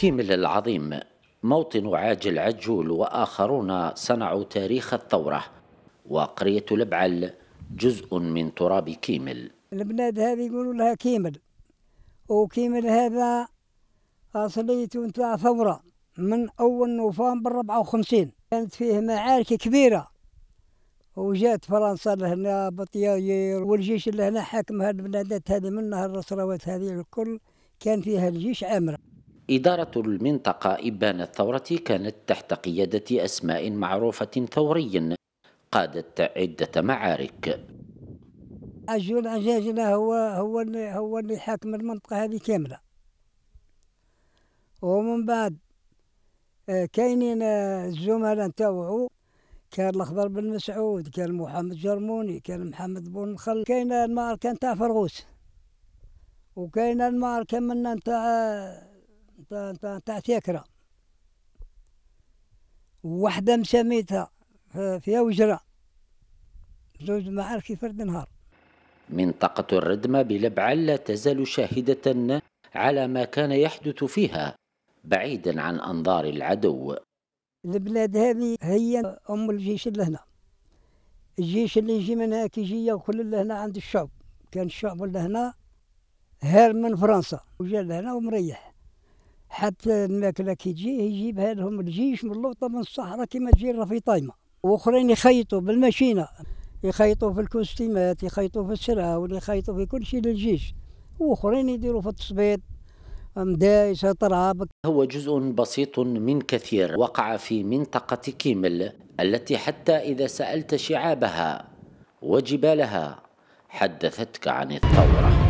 كيمل العظيم موطن عاجل عجول وآخرون صنعوا تاريخ الثورة وقرية لبعل جزء من تراب كيمل البلاد هذه يقولوا لها كيمل وكيمل هذا أصليته نتاع ثورة من أول نوفمبر 54 كانت فيه معارك كبيرة وجات فرنسا لهنا بطياير والجيش اللي هنا حاكم هالبلادات هذه من نهر الصراوات هذه الكل كان فيها الجيش عامره إدارة المنطقة إبان الثورة كانت تحت قيادة أسماء معروفة ثوريا قادت عدة معارك أجل عجاجلة هو هو اللي هو اللي حاكم المنطقة هذه كاملة ومن بعد آه، كاينين آه، الزملاء نتاوعو كان الأخضر بن مسعود كان محمد جرموني كان محمد بن خل كاين المعركة نتاع فرغوس وكاين المعركة من نتاع آه، تاع تيكرا وحدة مسميتها فيها وجرة زوج ما عارف كيف رد نهار منطقة الردمة بلبعل لا تزال شاهدة على ما كان يحدث فيها بعيدا عن أنظار العدو البلاد هذه هي أم الجيش اللي هنا الجيش اللي يجي من هناك يجي كل اللي هنا عند الشعب كان الشعب اللي هنا هار من فرنسا وجا لهنا ومريح حتى الماكله كي تجي يجيبها لهم الجيش من اللوطه من الصحراء كما تجي في طايمه واخرين يخيطوا بالماشينه يخيطوا في الكوستيمات يخيطوا في السراول يخيطوا في كل شيء للجيش واخرين يديروا في التصبيط مدايس تراب هو جزء بسيط من كثير وقع في منطقة كيمل التي حتى إذا سألت شعابها وجبالها حدثتك عن الثورة